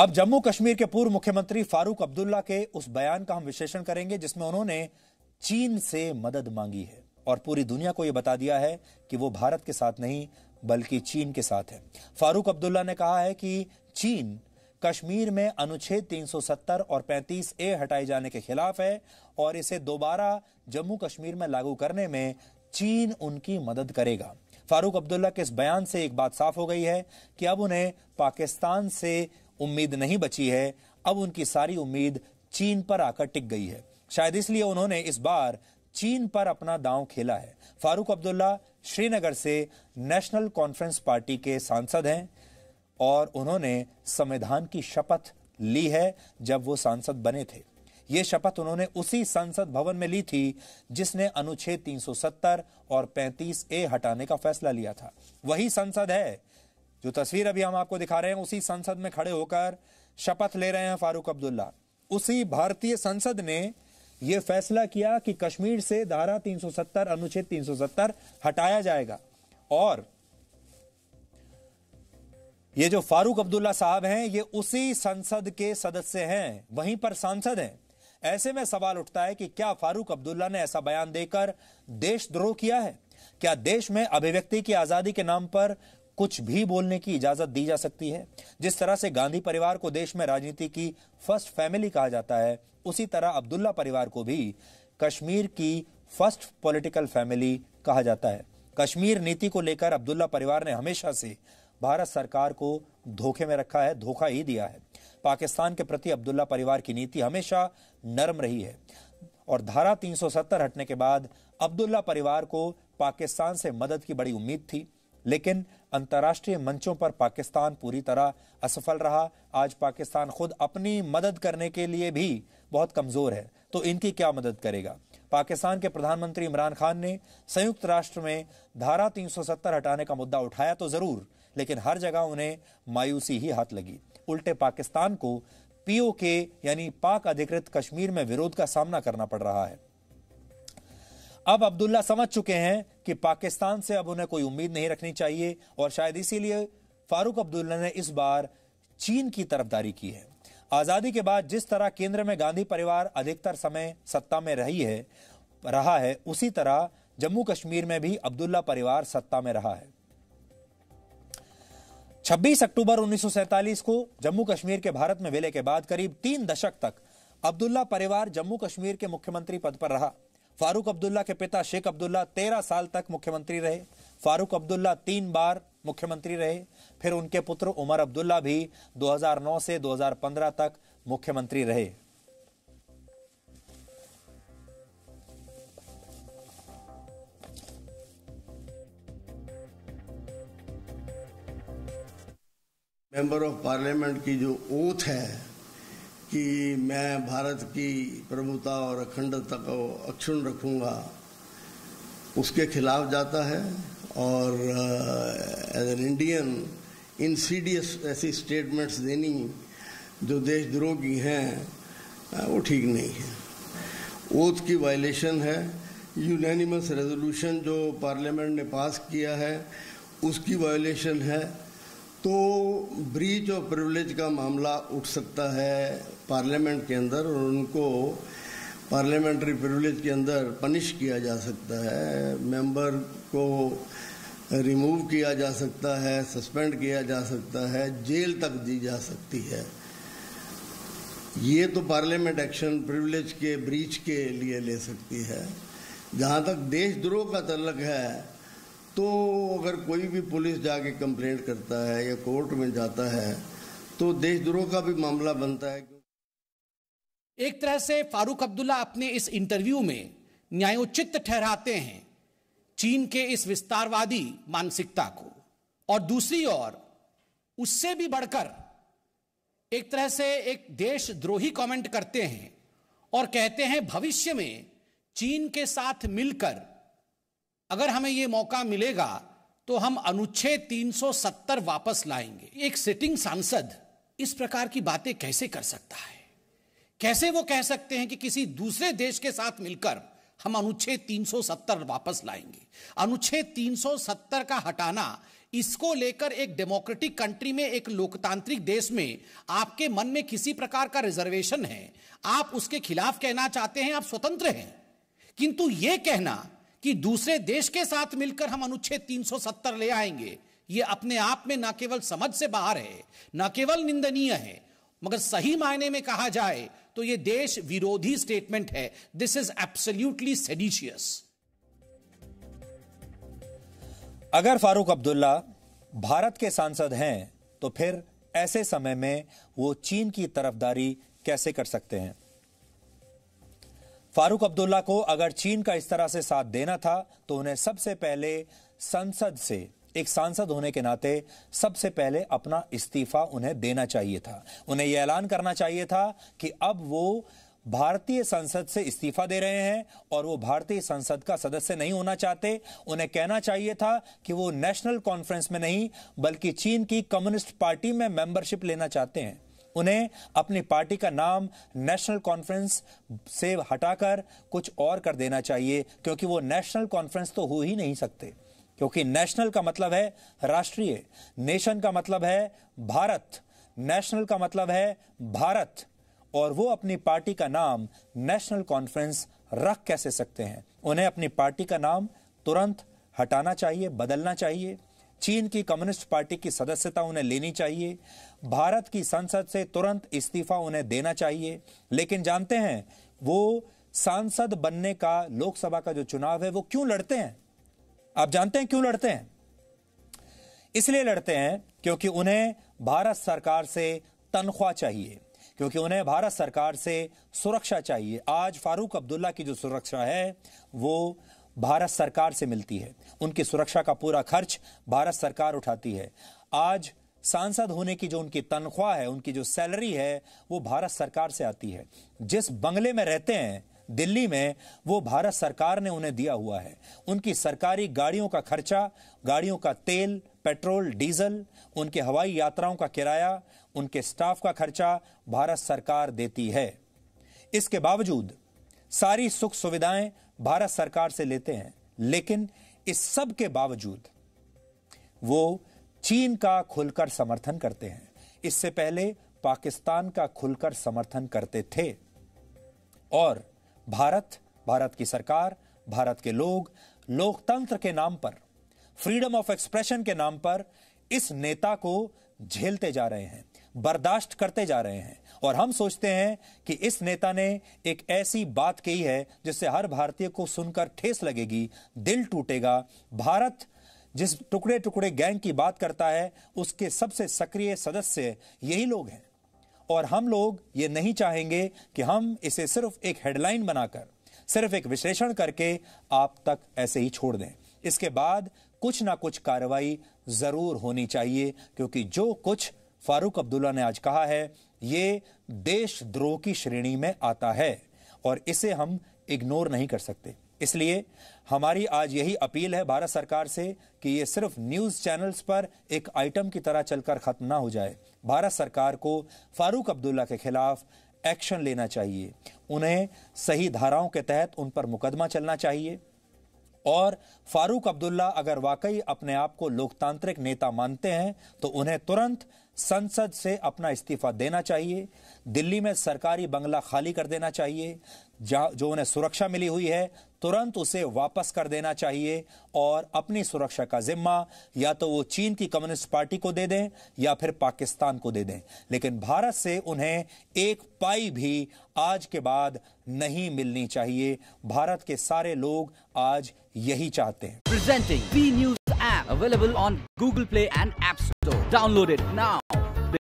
अब जम्मू कश्मीर के पूर्व मुख्यमंत्री फारूक अब्दुल्ला के उस बयान का हम विश्लेषण करेंगे जिसमें उन्होंने चीन से मदद मांगी है और पूरी दुनिया को यह बता दिया है कि वो भारत के साथ नहीं बल्कि चीन के साथ है फारूक अब्दुल्ला ने कहा है कि चीन कश्मीर में अनुच्छेद 370 और 35 ए हटाए जाने के खिलाफ है और इसे दोबारा जम्मू कश्मीर में लागू करने में चीन उनकी मदद करेगा फारूक अब्दुल्ला के इस बयान से एक बात साफ हो गई है कि अब उन्हें पाकिस्तान से उम्मीद नहीं बची है अब उनकी सारी उम्मीद चीन पर आकर टिक गई है शायद इसलिए उन्होंने इस बार चीन पर अपना दांव खेला है फारूक अब्दुल्ला श्रीनगर से नेशनल कॉन्फ्रेंस पार्टी के सांसद हैं और उन्होंने संविधान की शपथ ली है जब वो सांसद बने थे ये शपथ उन्होंने उसी संसद भवन में ली थी जिसने अनुच्छेद 370 और 35 ए हटाने का फैसला लिया था वही संसद है जो तस्वीर अभी हम आपको दिखा रहे हैं उसी संसद में खड़े होकर शपथ ले रहे हैं फारूक अब्दुल्ला उसी भारतीय संसद ने यह फैसला किया कि कश्मीर से धारा 370 अनुच्छेद 370 हटाया जाएगा और ये जो फारूक अब्दुल्ला साहब हैं ये उसी संसद के सदस्य हैं वहीं पर सांसद हैं ऐसे में सवाल उठता है कि क्या फारूक अब्दुल्ला ने ऐसा बयान देकर देशद्रोह किया है क्या देश में अभिव्यक्ति की आजादी के नाम पर कुछ भी बोलने की इजाजत दी जा सकती है जिस तरह से गांधी परिवार को देश में राजनीति की फर्स्ट फैमिली कहा जाता है उसी तरह अब्दुल्ला परिवार को भी कश्मीर की फर्स्ट पॉलिटिकल फैमिली कहा जाता है कश्मीर नीति को लेकर अब्दुल्ला परिवार ने हमेशा से भारत सरकार को धोखे में रखा है धोखा ही दिया है पाकिस्तान के प्रति अब्दुल्ला परिवार की नीति हमेशा नरम रही है और धारा 370 हटने के बाद अब्दुल्ला परिवार को पाकिस्तान से मदद की बड़ी उम्मीद थी लेकिन अंतर्राष्ट्रीय मंचों पर पाकिस्तान पूरी तरह असफल रहा आज पाकिस्तान खुद अपनी मदद करने के लिए भी बहुत कमज़ोर है तो इनकी क्या मदद करेगा पाकिस्तान के प्रधानमंत्री इमरान खान ने संयुक्त राष्ट्र में धारा 370 हटाने का मुद्दा उठाया तो ज़रूर लेकिन हर जगह उन्हें मायूसी ही हाथ लगी उल्टे पाकिस्तान को पीओके यानी पाक अधिकृत कश्मीर में विरोध का सामना करना पड़ रहा है अब अब्दुल्ला समझ चुके हैं कि पाकिस्तान से अब उन्हें कोई उम्मीद नहीं रखनी चाहिए और शायद इसीलिए फारूक अब्दुल्ला ने इस बार चीन की तरफदारी की है आज़ादी के बाद जिस तरह केंद्र में गांधी परिवार अधिकतर समय सत्ता में रही है रहा है उसी तरह जम्मू कश्मीर में भी अब्दुल्ला परिवार सत्ता में रहा है 26 अक्टूबर 1947 को जम्मू कश्मीर के भारत में विलय के बाद करीब तीन दशक तक अब्दुल्ला परिवार जम्मू कश्मीर के मुख्यमंत्री पद पर रहा फारूक अब्दुल्ला के पिता शेख अब्दुल्ला तेरह साल तक मुख्यमंत्री रहे फारूक अब्दुल्ला तीन बार मुख्यमंत्री रहे फिर उनके पुत्र उमर अब्दुल्ला भी 2009 से 2015 तक मुख्यमंत्री रहे मेंबर ऑफ पार्लियामेंट की जो ओथ है कि मैं भारत की प्रभुता और अखंडता को अक्षुण रखूँगा उसके खिलाफ जाता है और एज एन इंडियन इनसीडियस ऐसी स्टेटमेंट्स देनी जो देशद्रोह की हैं वो ठीक नहीं है ओथ की वायलेशन है यूनैनिमस रेजोल्यूशन जो पार्लियामेंट ने पास किया है उसकी वायलेशन है तो ब्रीच ऑफ प्रिवलेज का मामला उठ सकता है पार्लियामेंट के अंदर और उनको पार्लियामेंट्री प्रिवलेज के अंदर पनिश किया जा सकता है मेंबर को रिमूव किया जा सकता है सस्पेंड किया जा सकता है जेल तक दी जा सकती है ये तो पार्लियामेंट एक्शन प्रिवलेज के ब्रीच के लिए ले सकती है जहाँ तक देशद्रोह का तलक है तो अगर कोई भी पुलिस जाके कंप्लेंट करता है या कोर्ट में जाता है तो देशद्रोह का भी मामला बनता है एक तरह से फारूक अब्दुल्ला अपने इस इंटरव्यू में न्यायोचित ठहराते हैं चीन के इस विस्तारवादी मानसिकता को और दूसरी ओर उससे भी बढ़कर एक तरह से एक देशद्रोही कमेंट करते हैं और कहते हैं भविष्य में चीन के साथ मिलकर अगर हमें ये मौका मिलेगा तो हम अनुच्छेद 370 वापस लाएंगे एक सिटिंग सांसद इस प्रकार की बातें कैसे कर सकता है कैसे वो कह सकते हैं कि किसी दूसरे देश के साथ मिलकर हम अनुच्छेद 370 वापस लाएंगे अनुच्छेद 370 का हटाना इसको लेकर एक डेमोक्रेटिक कंट्री में एक लोकतांत्रिक देश में आपके मन में किसी प्रकार का रिजर्वेशन है आप उसके खिलाफ कहना चाहते हैं आप स्वतंत्र हैं किंतु यह कहना कि दूसरे देश के साथ मिलकर हम अनुच्छेद 370 ले आएंगे ये अपने आप में ना केवल समझ से बाहर है ना केवल निंदनीय है मगर सही मायने में कहा जाए तो यह देश विरोधी स्टेटमेंट है दिस इज एब्सोल्यूटली सेडिशियस अगर फारूक अब्दुल्ला भारत के सांसद हैं तो फिर ऐसे समय में वो चीन की तरफदारी कैसे कर सकते हैं फारूक अब्दुल्ला को अगर चीन का इस तरह से साथ देना था तो उन्हें सबसे पहले संसद से एक सांसद होने के नाते सबसे पहले अपना इस्तीफा उन्हें देना चाहिए था उन्हें यह ऐलान करना चाहिए था कि अब वो भारतीय संसद से इस्तीफा दे रहे हैं और वो भारतीय संसद का सदस्य नहीं होना चाहते उन्हें कहना चाहिए था कि वो नेशनल कॉन्फ्रेंस में नहीं बल्कि चीन की कम्युनिस्ट पार्टी में मेंबरशिप लेना चाहते हैं उन्हें अपनी पार्टी का नाम नेशनल कॉन्फ्रेंस से हटाकर कुछ और कर देना चाहिए क्योंकि वो नेशनल कॉन्फ्रेंस तो हो ही नहीं सकते क्योंकि नेशनल का मतलब है राष्ट्रीय नेशन का मतलब है भारत नेशनल का मतलब है भारत और वो अपनी पार्टी का नाम नेशनल कॉन्फ्रेंस रख कैसे सकते हैं उन्हें अपनी पार्टी का नाम तुरंत हटाना चाहिए बदलना चाहिए चीन की कम्युनिस्ट पार्टी की सदस्यता उन्हें लेनी चाहिए भारत की संसद से तुरंत इस्तीफा उन्हें देना चाहिए लेकिन जानते हैं वो सांसद बनने का लोकसभा का जो चुनाव है वो क्यों लड़ते हैं आप जानते हैं क्यों लड़ते हैं इसलिए लड़ते हैं क्योंकि उन्हें भारत सरकार से तनख्वाह चाहिए क्योंकि उन्हें भारत सरकार से सुरक्षा चाहिए आज फारूक अब्दुल्ला की जो सुरक्षा है वो भारत सरकार से मिलती है उनकी सुरक्षा का पूरा खर्च भारत सरकार उठाती है आज सांसद होने की जो उनकी तनख्वाह है उनकी जो सैलरी है वो भारत सरकार से आती है जिस बंगले में रहते हैं दिल्ली में वो भारत सरकार ने उन्हें दिया हुआ है उनकी सरकारी गाड़ियों का खर्चा गाड़ियों का तेल पेट्रोल डीजल उनके हवाई यात्राओं का किराया उनके स्टाफ का खर्चा भारत सरकार देती है इसके बावजूद सारी सुख सुविधाएं भारत सरकार से लेते हैं लेकिन इस सब के बावजूद वो चीन का खुलकर समर्थन करते हैं इससे पहले पाकिस्तान का खुलकर समर्थन करते थे और भारत भारत की सरकार भारत के लोग लोकतंत्र के नाम पर फ्रीडम ऑफ एक्सप्रेशन के नाम पर इस नेता को झेलते जा रहे हैं बर्दाश्त करते जा रहे हैं और हम सोचते हैं कि इस नेता ने एक ऐसी बात कही है जिससे हर भारतीय को सुनकर ठेस लगेगी दिल टूटेगा भारत जिस टुकड़े टुकड़े गैंग की बात करता है उसके सबसे सक्रिय सदस्य यही लोग हैं और हम लोग ये नहीं चाहेंगे कि हम इसे सिर्फ एक हेडलाइन बनाकर सिर्फ एक विश्लेषण करके आप तक ऐसे ही छोड़ दें इसके बाद कुछ ना कुछ कार्रवाई जरूर होनी चाहिए क्योंकि जो कुछ फारूक अब्दुल्ला ने आज कहा है ये देशद्रोह की श्रेणी में आता है और इसे हम इग्नोर नहीं कर सकते इसलिए हमारी आज यही अपील है भारत सरकार से कि ये सिर्फ न्यूज़ चैनल्स पर एक आइटम की तरह चलकर ख़त्म ना हो जाए भारत सरकार को फारूक अब्दुल्ला के खिलाफ एक्शन लेना चाहिए उन्हें सही धाराओं के तहत उन पर मुकदमा चलना चाहिए और फारूक अब्दुल्ला अगर वाकई अपने आप को लोकतांत्रिक नेता मानते हैं तो उन्हें तुरंत संसद से अपना इस्तीफा देना चाहिए दिल्ली में सरकारी बंगला खाली कर देना चाहिए जो उन्हें सुरक्षा मिली हुई है तुरंत उसे वापस कर देना चाहिए और अपनी सुरक्षा का जिम्मा या तो वो चीन की कम्युनिस्ट पार्टी को दे दें या फिर पाकिस्तान को दे दें लेकिन भारत से उन्हें एक पाई भी आज के बाद नहीं मिलनी चाहिए भारत के सारे लोग आज यही चाहते हैं presenting news app available on Google play and app store downloaded now